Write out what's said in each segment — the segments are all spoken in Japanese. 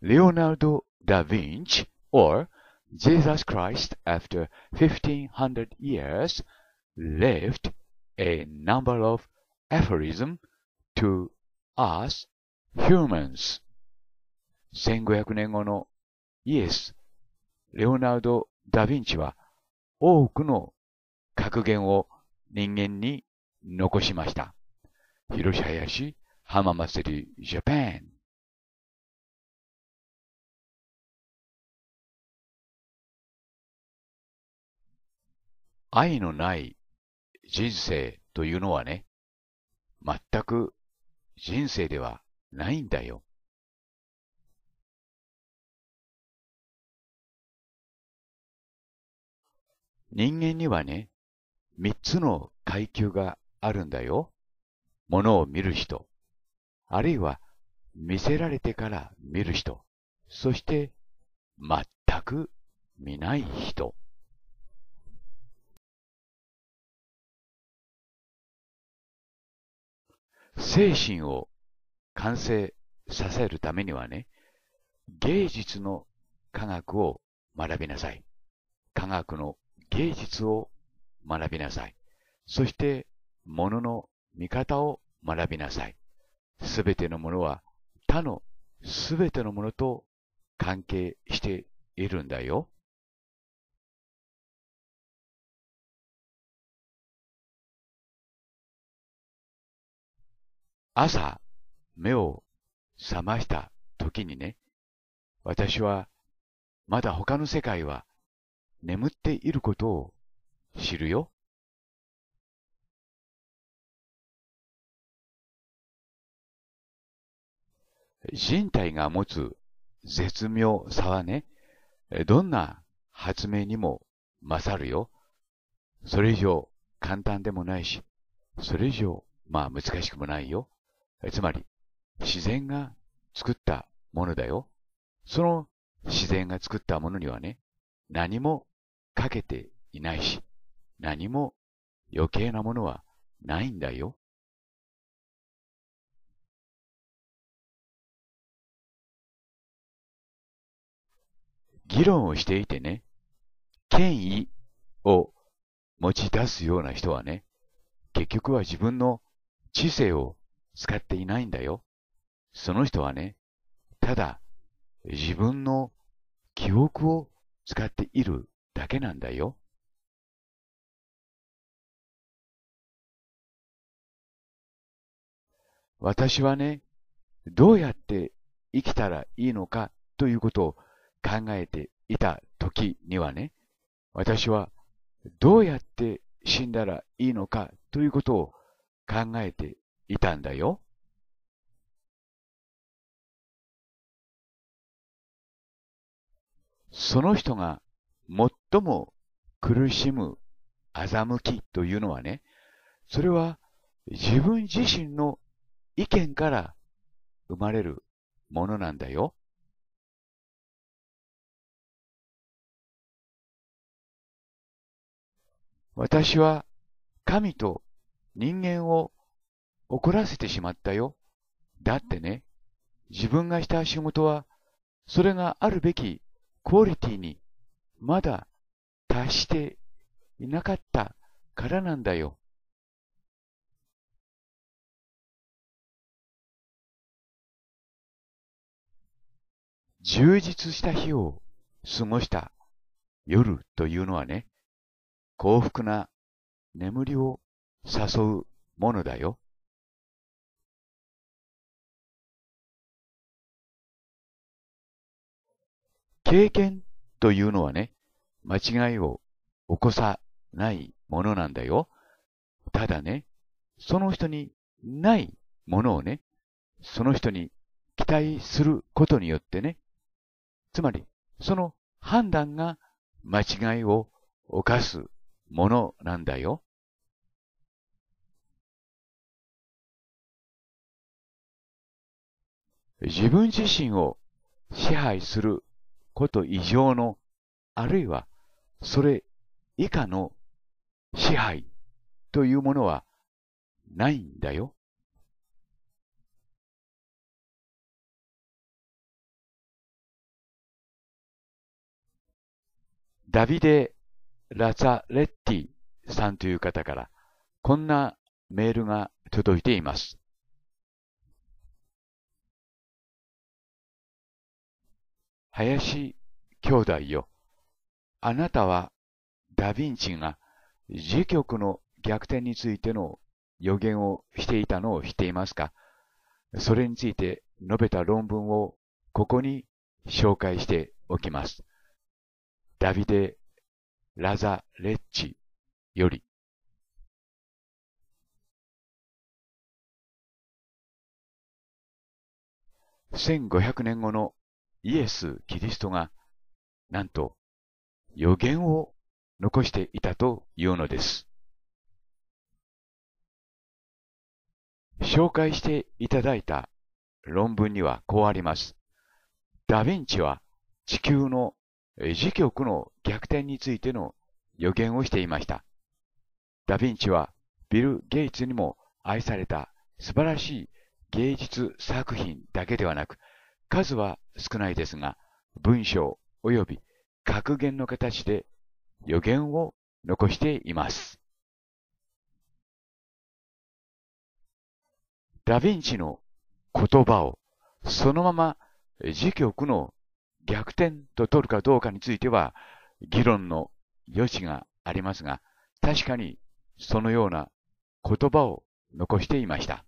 Leonardo da Vinci or Jesus Christ after 1500 years left a number of aphorisms to us humans. 1500年後のイエス、レオナルド・ダ・ヴィンチは多くの格言を人間に残しました。広し市浜祭りジャパン愛のない人生というのはね、全く人生ではないんだよ。人間にはね、三つの階級があるんだよ。ものを見る人、あるいは見せられてから見る人、そして全く見ない人。精神を完成させるためにはね、芸術の科学を学びなさい。科学の芸術を学びなさい。そして、物の見方を学びなさい。すべてのものは他のすべてのものと関係しているんだよ。朝、目を覚ました時にね、私はまだ他の世界は眠っていることを知るよ。人体が持つ絶妙さはね、どんな発明にも勝るよ。それ以上簡単でもないし、それ以上まあ難しくもないよ。つまり、自然が作ったものだよ。その自然が作ったものにはね、何もかけていないし、何も余計なものはないんだよ。議論をしていてね、権威を持ち出すような人はね、結局は自分の知性を使っていないんだよ。その人はね、ただ自分の記憶を使っているだけなんだよ。私はね、どうやって生きたらいいのかということを考えていた時にはね、私はどうやって死んだらいいのかということを考えていたんだよその人が最も苦しむ欺きというのはね、それは自分自身の意見から生まれるものなんだよ。私は神と人間を怒らせてしまったよ。だってね、自分がした仕事は、それがあるべきクオリティにまだ達していなかったからなんだよ。充実した日を過ごした夜というのはね、幸福な眠りを誘うものだよ。経験というのはね、間違いを起こさないものなんだよ。ただね、その人にないものをね、その人に期待することによってね、つまり、その判断が間違いを犯すものなんだよ。自分自身を支配すること以上の、あるいはそれ以下の支配というものはないんだよ。ダビデ・ラザレッティさんという方からこんなメールが届いています。林兄弟よ。あなたはダヴィンチが時局の逆転についての予言をしていたのを知っていますかそれについて述べた論文をここに紹介しておきます。ダビデ・ラザ・レッチより1500年後のイエス・キリストが、なんと、予言を残していたというのです。紹介していただいた論文にはこうあります。ダヴィンチは地球の磁極の逆転についての予言をしていました。ダヴィンチはビル・ゲイツにも愛された素晴らしい芸術作品だけではなく、数は少ないですが、文章及び格言の形で予言を残しています。ダヴィンチの言葉をそのまま時局の逆転と取るかどうかについては議論の余地がありますが、確かにそのような言葉を残していました。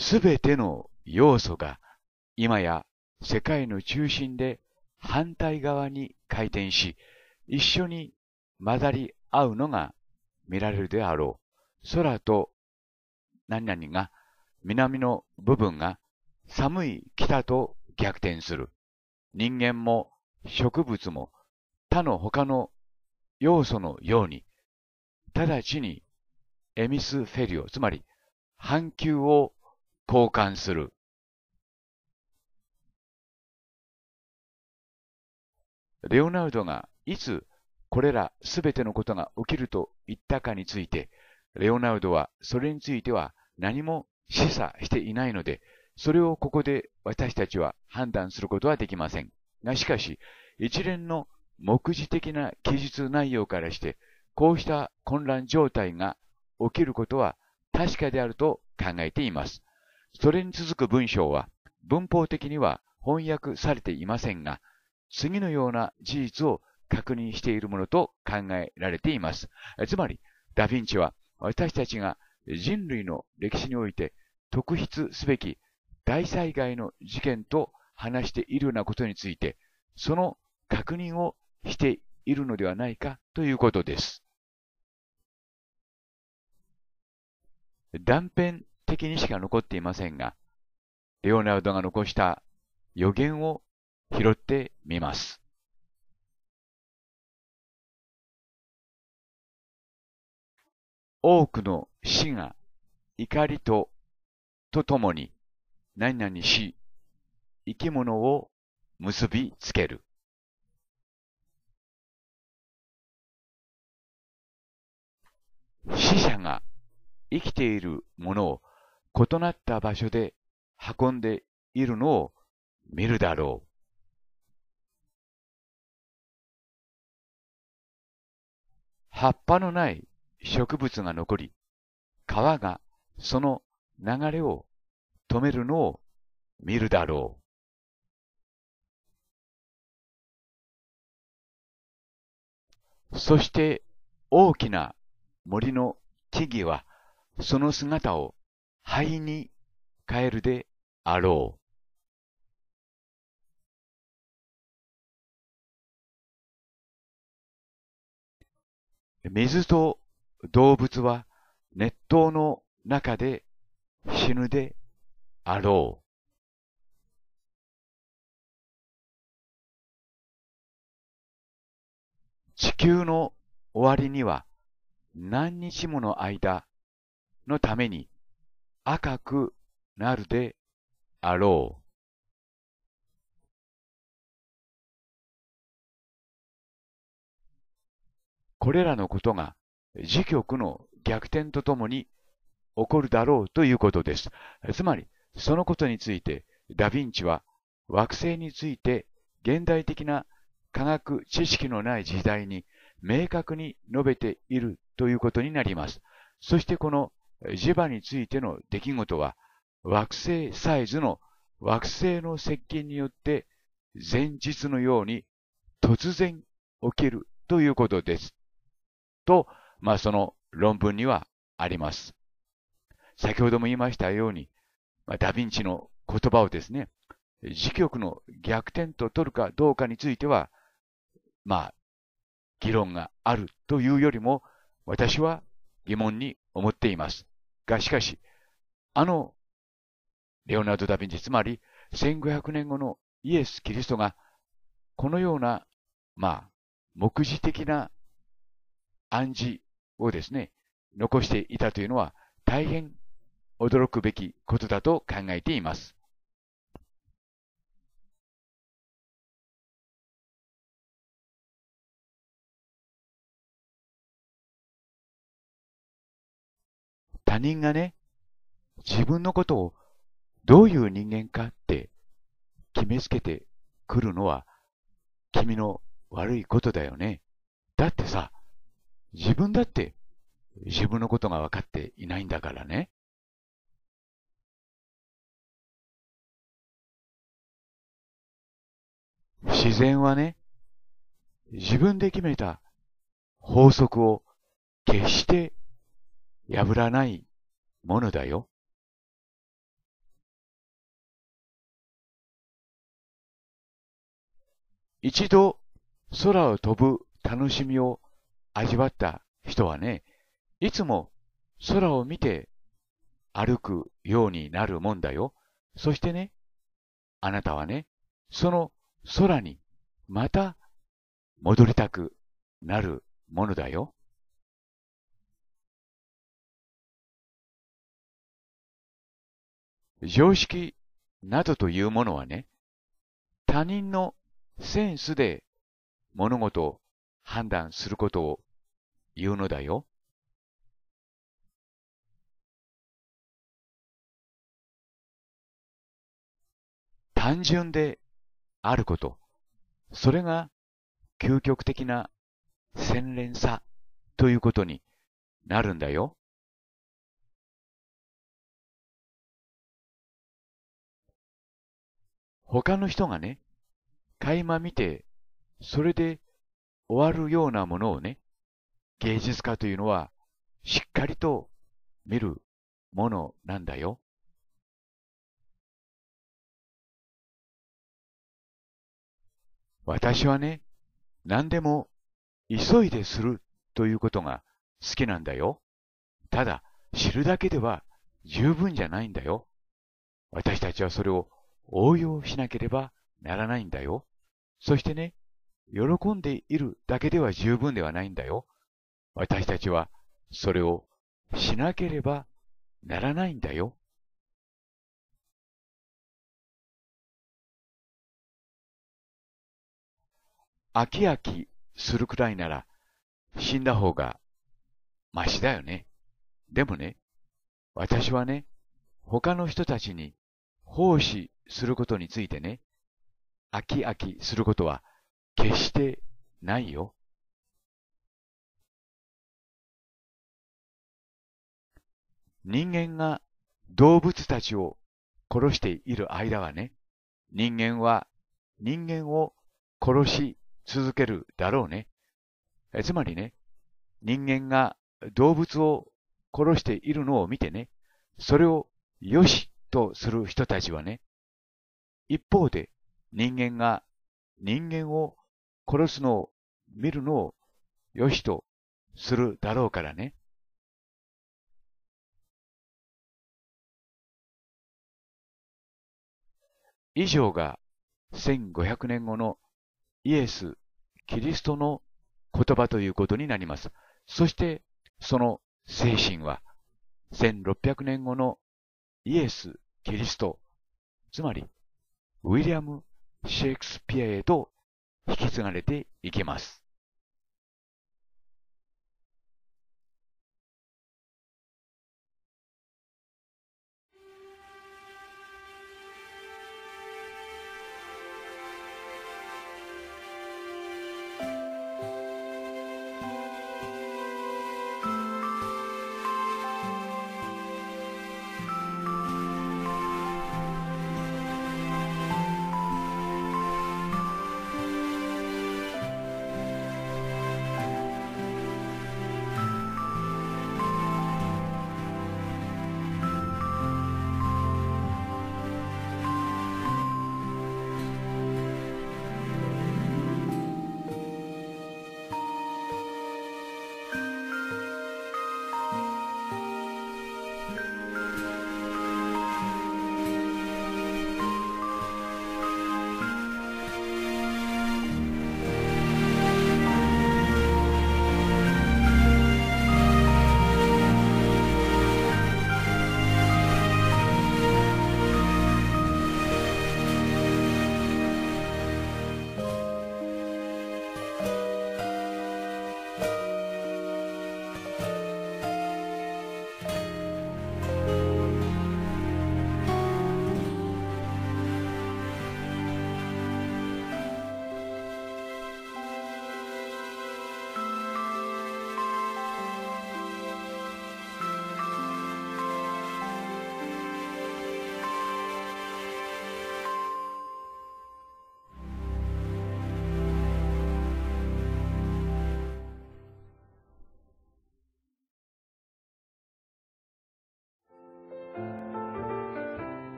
すべての要素が今や世界の中心で反対側に回転し、一緒に混ざり合うのが見られるであろう。空と何々が南の部分が寒い北と逆転する。人間も植物も他の他の要素のように、直ちにエミスフェリオ、つまり半球を交換する。レオナルドがいつこれらすべてのことが起きると言ったかについて、レオナルドはそれについては何も示唆していないので、それをここで私たちは判断することはできません。がしかし、一連の目次的な記述内容からして、こうした混乱状態が起きることは確かであると考えています。それに続く文章は文法的には翻訳されていませんが、次のような事実を確認しているものと考えられています。つまり、ダ・ヴィンチは私たちが人類の歴史において特筆すべき大災害の事件と話しているようなことについて、その確認をしているのではないかということです。断片的にしか残っていませんが、レオナルドが残した予言を拾ってみます。多くの死が怒りと、とともに、何々し、生き物を結びつける。死者が生きているものを異なった場所で運んでいるのを見るだろう。葉っぱのない植物が残り、川がその流れを止めるのを見るだろう。そして大きな森の木々はその姿を灰に変えるであろう。水と動物は熱湯の中で死ぬであろう。地球の終わりには何日もの間のために赤くなるであろう。これらのことが時局の逆転とともに起こるだろうということです。つまり、そのことについてダ・ヴィンチは惑星について現代的な科学知識のない時代に明確に述べているということになります。そしてこのジェバについての出来事は、惑星サイズの惑星の接近によって前日のように突然起きるということです。と、まあ、その論文にはあります。先ほども言いましたように、まあ、ダヴィンチの言葉をですね、時局の逆転と取るかどうかについては、まあ、議論があるというよりも、私は疑問に思っています。が、しかし、あの、レオナルド・ダ・ヴィンチ、つまり1500年後のイエス・キリストが、このような、まあ、目次的な暗示をですね、残していたというのは大変驚くべきことだと考えています。他人がね、自分のことをどういう人間かって決めつけてくるのは君の悪いことだよね。だってさ、自分だって自分のことが分かっていないんだからね。自然はね、自分で決めた法則を決して破らないものだよ。一度空を飛ぶ楽しみを味わった人はね、いつも空を見て歩くようになるもんだよ。そしてね、あなたはね、その空にまた戻りたくなるものだよ。常識などというものはね、他人のセンスで物事を判断することを言うのだよ。単純であること。それが究極的な洗練さということになるんだよ。他の人がね、垣間見て、それで終わるようなものをね、芸術家というのはしっかりと見るものなんだよ。私はね、何でも急いでするということが好きなんだよ。ただ、知るだけでは十分じゃないんだよ。私たちはそれを応用しなければならないんだよ。そしてね、喜んでいるだけでは十分ではないんだよ。私たちはそれをしなければならないんだよ。飽き飽きするくらいなら死んだ方がましだよね。でもね、私はね、他の人たちに奉仕することについてね、飽き飽きすることは決してないよ。人間が動物たちを殺している間はね、人間は人間を殺し続けるだろうね。えつまりね、人間が動物を殺しているのを見てね、それをよしとする人たちはね、一方で人間が人間を殺すのを見るのを良しとするだろうからね。以上が1500年後のイエス・キリストの言葉ということになります。そしてその精神は1600年後のイエス・キリスト、つまりウィリアム・シェイクスピアへと引き継がれていきます。